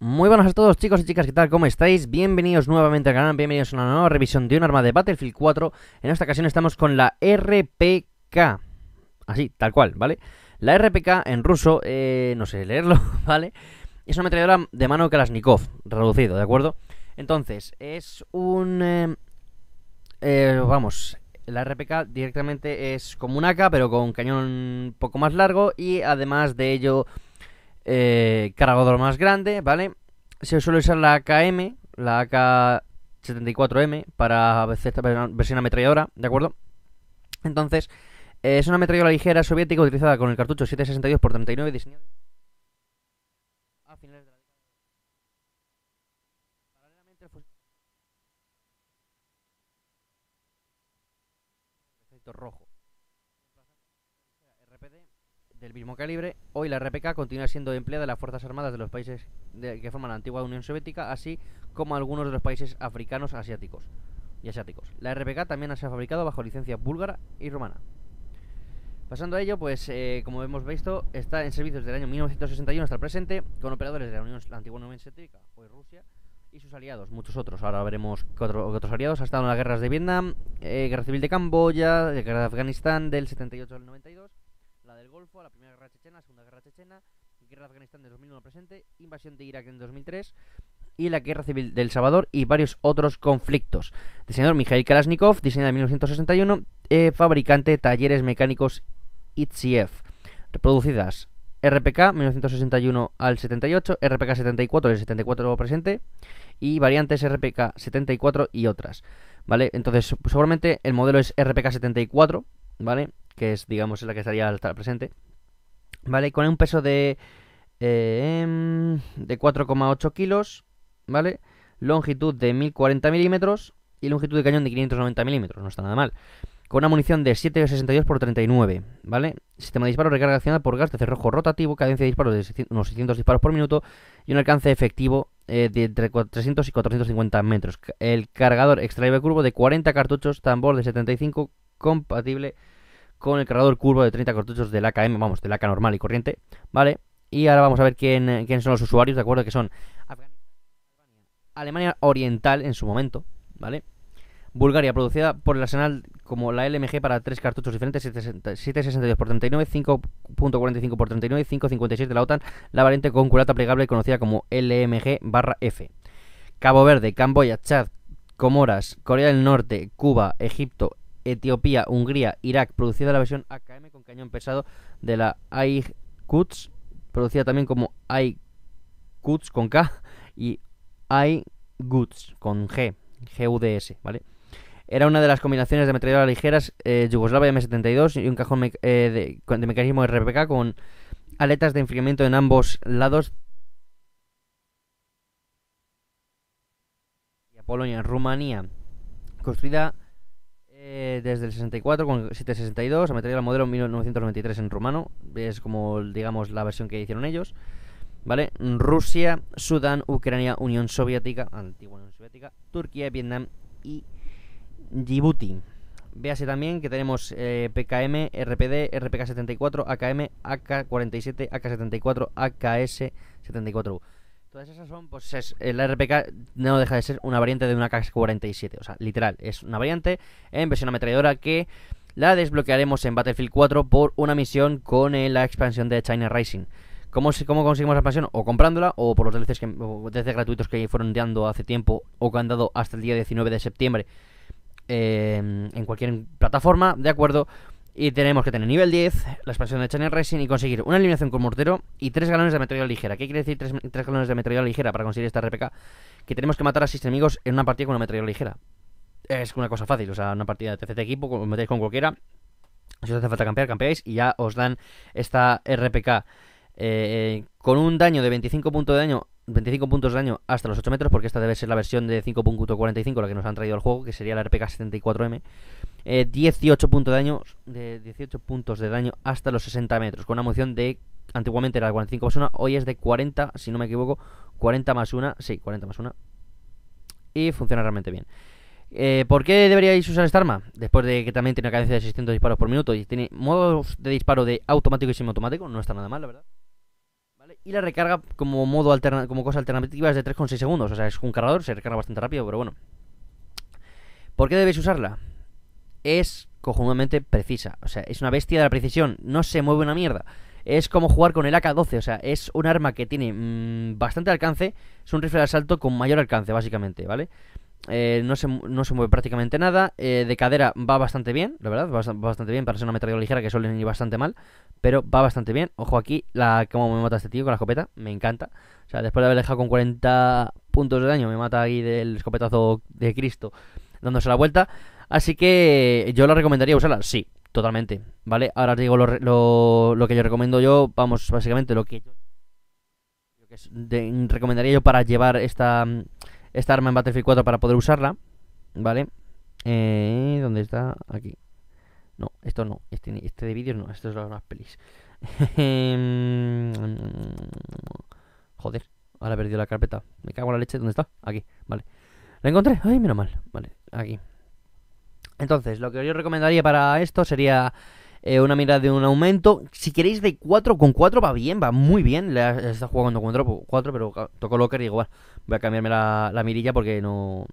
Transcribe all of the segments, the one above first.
Muy buenas a todos chicos y chicas, ¿qué tal? ¿Cómo estáis? Bienvenidos nuevamente al canal, bienvenidos a una nueva revisión de un arma de Battlefield 4 En esta ocasión estamos con la RPK Así, tal cual, ¿vale? La RPK en ruso, eh, no sé leerlo, ¿vale? Es una metralladora de mano Kalashnikov, reducido, ¿de acuerdo? Entonces, es un... Eh, eh, vamos, la RPK directamente es como un AK, pero con cañón un poco más largo y además de ello eh, cargador más grande, ¿vale? Se suele usar la AKM, la AK-74M, para esta versión ametralladora, ¿de acuerdo? Entonces, eh, es una ametralladora ligera soviética utilizada con el cartucho 762x39 diseñado... A finales de la Paralelamente rojo. RPD del mismo calibre, hoy la RPK continúa siendo empleada en las Fuerzas Armadas de los países que forman la antigua Unión Soviética, así como algunos de los países africanos asiáticos y asiáticos. La RPK también se ha fabricado bajo licencia búlgara y romana. Pasando a ello, pues eh, como hemos visto, está en desde el año 1961 hasta el presente, con operadores de la, Unión, antigua Unión Soviética, hoy Rusia, y sus aliados, muchos otros. Ahora veremos otros aliados. Ha estado en las guerras de Vietnam, eh, Guerra Civil de Camboya, Guerra de Afganistán del 78 al 92, del Golfo, la Primera Guerra Chechena, Segunda Guerra Chechena, Guerra de Afganistán de 2001 presente, invasión de Irak en 2003 y la Guerra Civil del Salvador y varios otros conflictos. Diseñador Mikhail Kalashnikov, diseñado en 1961, eh, fabricante Talleres Mecánicos ITCF, Reproducidas RPK 1961 al 78, RPK 74 el 74 presente y variantes RPK 74 y otras. ¿Vale? Entonces, seguramente el modelo es RPK 74, ¿vale? Que es, digamos, la que estaría al presente, ¿vale? Con un peso de, em, de 4,8 kilos, ¿vale? Longitud de 1040 milímetros y longitud de cañón de 590 milímetros, no está nada mal. Con una munición de 7,62 por 39, ¿vale? Sistema de disparo recarga accionada por gas de cerrojo rotativo, cadencia de disparo de unos 600 disparos por minuto y un alcance efectivo eh, de entre 300 y 450 metros. El cargador extraíble curvo de 40 cartuchos, tambor de 75, compatible con el cargador curvo de 30 cartuchos del AKM, vamos, del AK normal y corriente, ¿vale? Y ahora vamos a ver quién, eh, son los usuarios, ¿de acuerdo? Que son Alemania Oriental en su momento, ¿vale? Bulgaria, producida por el Arsenal como la LMG para tres cartuchos diferentes, 762x39, 5.45x39 5.56 de la OTAN, la variante con culata plegable conocida como LMG barra F. Cabo Verde, Camboya, Chad, Comoras, Corea del Norte, Cuba, Egipto, Etiopía, Hungría, Irak. Producida la versión AKM con cañón pesado de la i producida también como i con K y i con G, GUDS, ¿vale? Era una de las combinaciones de materiales ligeras eh, Yugoslavia M72 y un cajón eh, de, de mecanismo RPK con aletas de enfriamiento en ambos lados Y Polonia, Rumanía, construida desde el 64 con el 762, el modelo 1993 en rumano, es como, digamos, la versión que hicieron ellos. ¿Vale? Rusia, Sudán, Ucrania, Unión Soviética, antigua Unión Soviética, Turquía, Vietnam y Djibouti. Véase también que tenemos PKM, RPD, RPK-74, AKM, AK-47, AK-74, AKS-74U. Todas esas son, pues es, la RPK no deja de ser una variante de una KS-47, o sea, literal, es una variante en versión ametralladora que la desbloquearemos en Battlefield 4 por una misión con eh, la expansión de China Rising. ¿Cómo, ¿Cómo, conseguimos la expansión? O comprándola, o por los DLCs, que, gratuitos que fueron dando hace tiempo, o que han dado hasta el día 19 de septiembre eh, en cualquier plataforma, ¿de acuerdo? Y tenemos que tener nivel 10, la expansión de Channel Racing y conseguir una eliminación con mortero y 3 galones de metralla ligera. ¿Qué quiere decir 3, galones de metralla ligera para conseguir esta RPK? Que tenemos que matar a 6 enemigos en una partida con una metralla ligera. Es una cosa fácil, o sea, una partida de TCT equipo, os metéis con cualquiera. Si os hace falta campear, campeáis y ya os dan esta RPK. Eh, con un daño de 25 puntos de daño 25 puntos de daño hasta los 8 metros, porque esta debe ser la versión de 5.45 la que nos han traído al juego, que sería la RPK-74M. 18, eh, puntos de daño, de 18 puntos de daño hasta los 60 metros, con una moción de... Antiguamente era de 45 más 1, hoy es de 40, si no me equivoco, 40 más 1, sí, 40 más 1. Y funciona realmente bien. Eh, ¿Por qué deberíais usar esta arma? Después de que también tiene una cadencia de 600 disparos por minuto y tiene modos de disparo de automático y semiautomático, no está nada mal, la verdad y la recarga como modo alterna como cosa alternativa es de 3,6 segundos. O sea, es un cargador, se recarga bastante rápido, pero bueno. ¿Por qué debéis usarla? Es conjuntamente precisa. O sea, es una bestia de la precisión. No se mueve una mierda. Es como jugar con el AK-12. O sea, es un arma que tiene mm, bastante alcance. Es un rifle de asalto con mayor alcance, básicamente, ¿vale? Eh, no, se, mueve prácticamente nada. Eh, de cadera va bastante bien, la verdad, va bastante bien para ser una metralla ligera que suele ir bastante mal. Pero va bastante bien. Ojo aquí, la cómo me mata este tío con la escopeta, me encanta. O sea, después de haber dejado con 40 puntos de daño, me mata ahí del escopetazo de Cristo dándose la vuelta. Así que yo la recomendaría usarla, sí, totalmente. ¿Vale? Ahora os digo lo, que yo recomiendo yo, vamos, básicamente lo que yo recomendaría yo para llevar esta esta arma en Battlefield 4 para poder usarla, ¿vale? Eh, ¿Dónde está? Aquí. No, esto no. Este, este de vídeos no. Esto es más pelis. Joder. Ahora he perdido la carpeta. Me cago en la leche. ¿Dónde está? Aquí. Vale. La encontré. Ay, menos mal. Vale. Aquí. Entonces, lo que yo recomendaría para esto sería eh, una mirada de un aumento. Si queréis de 4, con 4 va bien, va muy bien. Le está jugando con 4, pero tocó Locker y digo, voy a cambiarme la, mirilla porque no...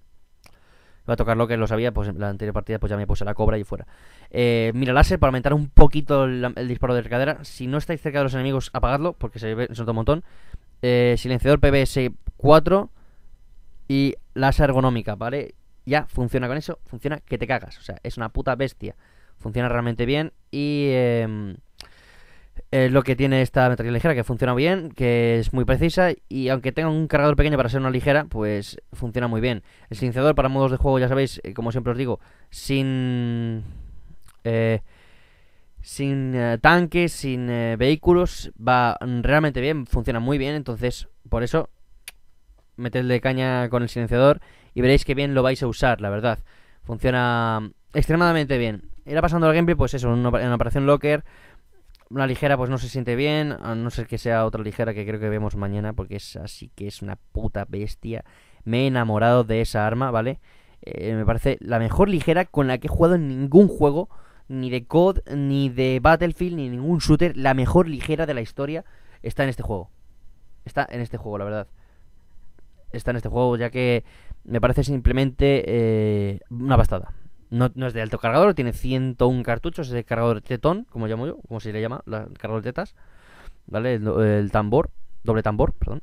Va a tocar Locker, lo sabía, pues en la anterior partida pues ya me puse la cobra y fuera. Eh, mira láser para aumentar un poquito el, disparo de recadera Si no estáis cerca de los enemigos, apagadlo porque se, ve, un montón. Eh, silenciador PBS 4 y láser ergonómica, ¿vale? Ya funciona con eso, funciona que te cagas. O sea, es una puta bestia funciona realmente bien y em, es lo que tiene esta metralla ligera, que funciona bien, que es muy precisa y aunque tenga un cargador pequeño para ser una ligera, pues funciona muy bien. El silenciador para modos de juego, ya sabéis, eh, como siempre os digo, sin... Eh, sin eh, tanques, sin vehículos, va realmente bien, funciona muy bien, entonces por eso metedle caña con el silenciador y veréis que bien lo vais a usar, la verdad. Funciona extremadamente bien. Era pasando el gameplay, pues eso, en aparición Locker, una ligera pues no se siente bien, a no ser que sea otra ligera que creo que vemos mañana, porque es así que es una puta bestia. Me he enamorado de esa arma, ¿vale? Eh, me parece la mejor ligera con la que he jugado en ningún juego, ni de COD, ni de Battlefield, ni ningún shooter. La mejor ligera de la historia está en este juego. Está en este juego, la verdad. Está en este juego, ya que me parece simplemente eh, una bastada. No, es de alto cargador, tiene 101 cartuchos, es de cargador tetón, como llamo yo, como se le llama, la, el cargador tetas, ¿vale? El, tambor, doble tambor, perdón.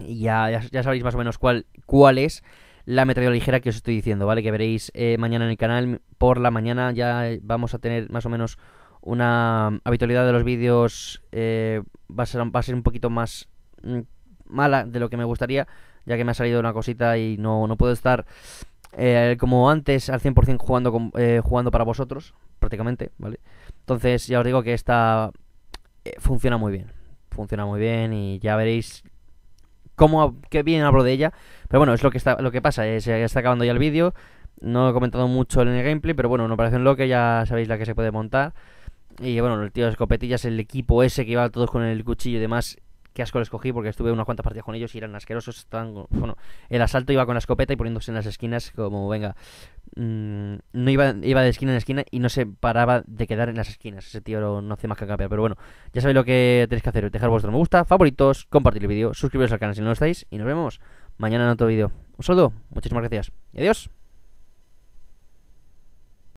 Y ya, ya, sabéis más o menos cuál, cuál es la metralla ligera que os estoy diciendo, ¿vale? Que veréis eh, mañana en el canal, por la mañana ya vamos a tener más o menos una habitualidad de los vídeos, eh, va, a ser, va a ser un poquito más mm, mala de lo que me gustaría, ya que me ha salido una cosita y no, no puedo estar eh, como antes, al 100% jugando, eh, jugando para vosotros, prácticamente, ¿vale? Entonces ya os digo que esta eh, funciona muy bien, funciona muy bien y ya veréis cómo, qué bien hablo de ella. Pero bueno, es lo que, está, lo que pasa, se está acabando ya el vídeo, no he comentado mucho en el gameplay, pero bueno, una lo que ya sabéis la que se puede montar. Y bueno, el tío de escopetillas, el equipo ese que iba todos con el cuchillo y demás, qué asco les cogí porque estuve unas cuantas partidas con ellos y eran asquerosos. Estaban, bueno, el asalto iba con la escopeta y poniéndose en las esquinas como, venga, mm, no iba, iba de esquina en esquina y no se paraba de quedar en las esquinas. Ese tío no hace más que cambiar. Pero bueno, ya sabéis lo que tenéis que hacer. Dejar vuestro me gusta, favoritos, compartir el vídeo, suscribiros al canal si no lo estáis y nos vemos mañana en otro vídeo. Un saludo, muchísimas gracias y adiós.